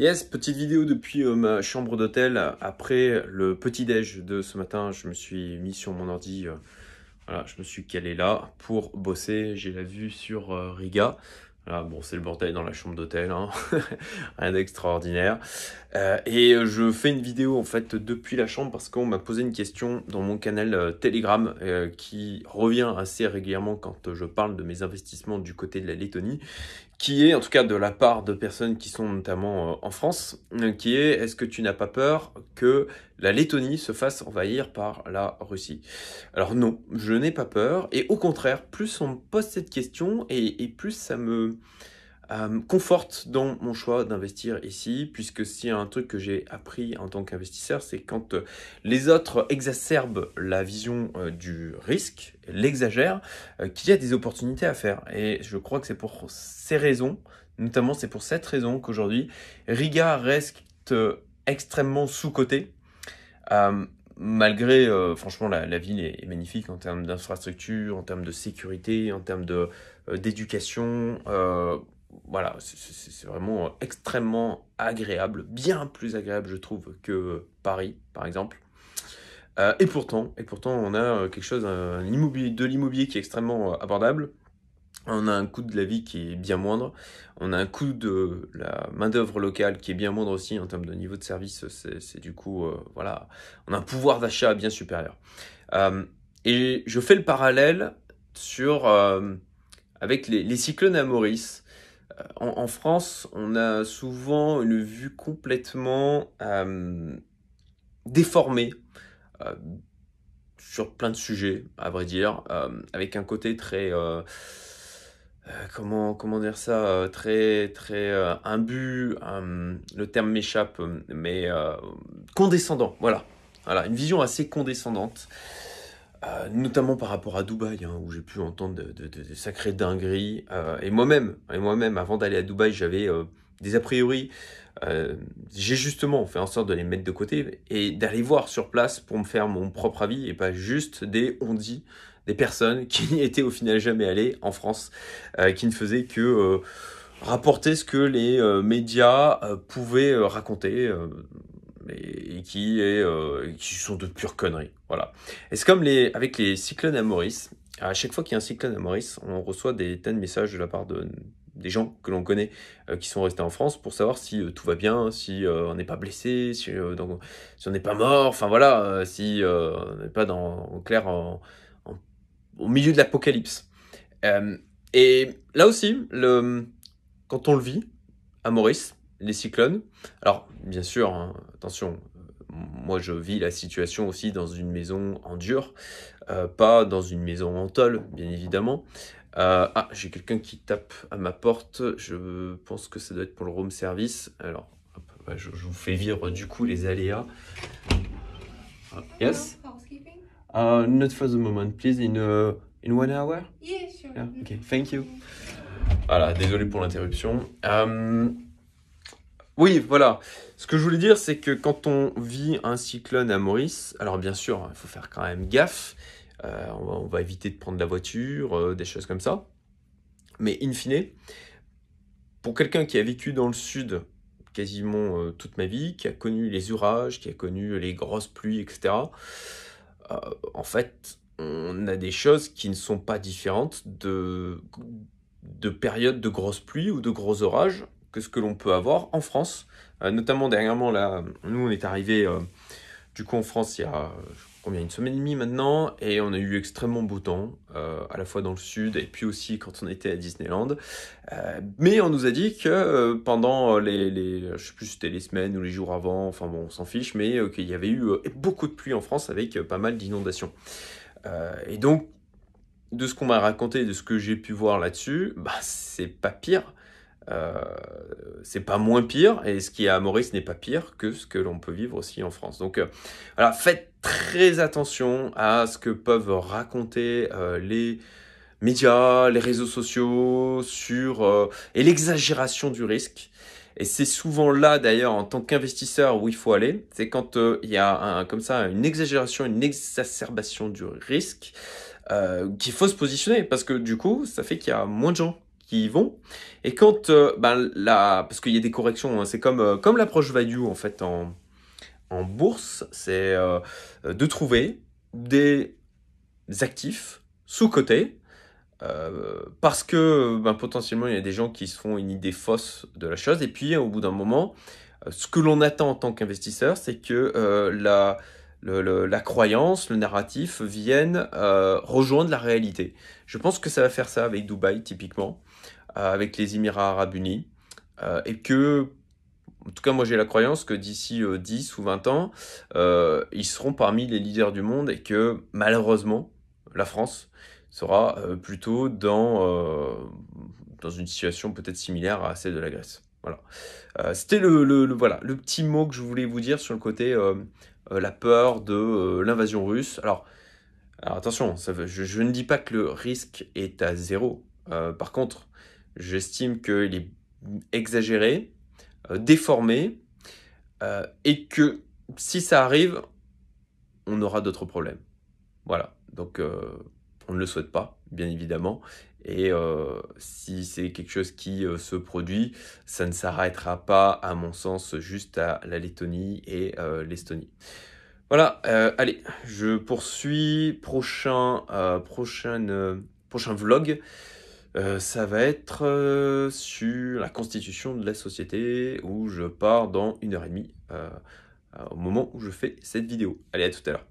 Yes, petite vidéo depuis euh, ma chambre d'hôtel. Après le petit-déj de ce matin, je me suis mis sur mon ordi. Euh, voilà, je me suis calé là pour bosser. J'ai la vue sur euh, Riga. bon, c'est le bordel dans la chambre d'hôtel, hein. rien d'extraordinaire. et je fais une vidéo en fait depuis la chambre parce qu'on m'a posé une question dans mon canal Telegram qui revient assez régulièrement quand je parle de mes investissements du côté de la Lettonie qui est, en tout cas de la part de personnes qui sont notamment euh, en France, euh, qui est est-ce que tu n'as pas peur que la Lettonie se fasse envahir par la Russie Alors non, je n'ai pas peur, et au contraire, plus on me pose cette question, et, et plus ça me... Euh, conforte dans mon choix d'investir ici, puisque s'il y a un truc que j'ai appris en tant qu'investisseur, c'est quand euh, les autres exacerbent la vision euh, du risque, l'exagèrent, qu'il y a des opportunités à faire. Et je crois que c'est pour ces raisons, notamment c'est pour cette raison qu'aujourd'hui, Riga reste extrêmement sous côté malgré, franchement, la, ville est, magnifique en termes d'infrastructure, en termes de sécurité, en termes d'éducation voilà, c'est vraiment extrêmement agréable, bien plus agréable, je trouve, que Paris, par exemple. Euh, et pourtant, et pourtant, on a euh, quelque chose, un immobilier, de l'immobilier qui est extrêmement euh, abordable. On a un coût de la vie qui est bien moindre. On a un coût de la main-d'œuvre locale qui est bien moindre aussi en termes de niveau de service. C'est du coup, voilà, on a un pouvoir d'achat bien supérieur. et je fais le parallèle sur avec les cyclones à Maurice. Euh, en, France, on a souvent une vue complètement euh, déformée euh, sur plein de sujets, à vrai dire, avec un côté très... Comment, comment dire ça Très, très imbu, le terme m'échappe, mais condescendant, voilà. Voilà, une vision assez condescendante. Euh, notamment par rapport à Dubaï, hein, où j'ai pu entendre de, de, de, sacrées dingueries. Euh, et moi-même, et moi-même, avant d'aller à Dubaï, j'avais euh, des a priori. j'ai justement fait en sorte de les mettre de côté et d'aller voir sur place pour me faire mon propre avis et pas juste des on dit des personnes qui n'y étaient au final jamais allées en France, qui ne faisaient que rapporter ce que les médias pouvaient raconter qui, euh, qui sont de pure conneries. Voilà. Et c'est comme les, avec les cyclones à Maurice. À chaque fois qu'il y a un cyclone à Maurice, on reçoit des tas de messages de la part de, des gens que l'on connaît euh, qui sont restés en France pour savoir si euh, tout va bien, si on n'est pas blessé, si, on n'est pas mort, enfin voilà, si on n'est pas dans, clair au milieu de l'apocalypse. et là aussi, le, quand on le vit à Maurice, les cyclones, alors bien sûr, hein, attention, moi, je vis la situation aussi dans une maison en dur, euh, pas dans une maison en tôle, bien évidemment. Euh, ah, j'ai quelqu'un qui tape à ma porte. Je pense que ça doit être pour le room service. Alors, bah, je, vous fais vivre du coup les aléas. Ah, yes. Uh, not for the moment, please. In uh, in one hour. Yes, sure. okay, thank you. Voilà, désolé pour l'interruption. Um, oui, voilà. Ce que je voulais dire, c'est que quand on vit un cyclone à Maurice, alors bien sûr, hein, il faut faire quand même gaffe. Euh, on, va, éviter de prendre la voiture, euh, des choses comme ça. Mais in fine, pour quelqu'un qui a vécu dans le sud quasiment euh, toute ma vie, qui a connu les orages, qui a connu les grosses pluies, etc., en fait, on a des choses qui ne sont pas différentes de, de périodes de grosses pluies ou de gros orages que ce que l'on peut avoir en France. Euh, notamment dernièrement, là, nous on est arrivé euh, du coup en France il y a combien une semaine et demie maintenant, et on a eu extrêmement beau temps, euh, à la fois dans le sud et puis aussi quand on était à Disneyland. mais on nous a dit que pendant les, je sais plus c'était les semaines ou les jours avant, enfin bon on s'en fiche, mais qu'il y avait eu beaucoup de pluie en France avec pas mal d'inondations. et donc de ce qu'on m'a raconté, de ce que j'ai pu voir là-dessus, bah, c'est pas pire. Euh, c'est pas moins pire, et ce qui est à Maurice n'est pas pire que ce que l'on peut vivre aussi en France. Donc euh, voilà, faites très attention à ce que peuvent raconter euh, les médias, les réseaux sociaux, sur et l'exagération du risque. Et c'est souvent là d'ailleurs en tant qu'investisseur où il faut aller, c'est quand il y a comme ça une exagération, une exacerbation du risque qu'il faut se positionner parce que du coup ça fait qu'il y a moins de gens qui y vont. Et quand, euh, ben, la, parce qu'il y a des corrections, hein, c'est comme, euh, comme l'approche value en fait en, en bourse, c'est euh, de trouver des actifs sous-cotés parce que ben, potentiellement il y a des gens qui se font une idée fausse de la chose. Et puis au bout d'un moment, ce que l'on attend en tant qu'investisseur, c'est que la la croyance, le narratif viennent euh, rejoindre la réalité. Je pense que ça va faire ça avec Dubaï typiquement, euh, avec les Émirats arabes unis, euh, et que, en tout cas moi j'ai la croyance que d'ici 10 ou 20 ans, ils seront parmi les leaders du monde et que malheureusement, la France sera plutôt dans, dans une situation peut-être similaire à celle de la Grèce. Voilà. Euh, c'était le, voilà, le petit mot que je voulais vous dire sur le côté euh, euh, la peur de l'invasion russe. Alors, attention, je, ne dis pas que le risque est à zéro. par contre, j'estime qu'il est exagéré, déformé, et que si ça arrive, on aura d'autres problèmes. Voilà. Donc, on ne le souhaite pas, bien évidemment. Et euh, si c'est quelque chose qui euh, se produit, ça ne s'arrêtera pas, à mon sens, juste à la Lettonie et euh, l'Estonie. Voilà, allez, je poursuis. Prochain, prochain vlog, ça va être sur la constitution de la société où je pars dans une heure et demie au moment où je fais cette vidéo. Allez, à tout à l'heure.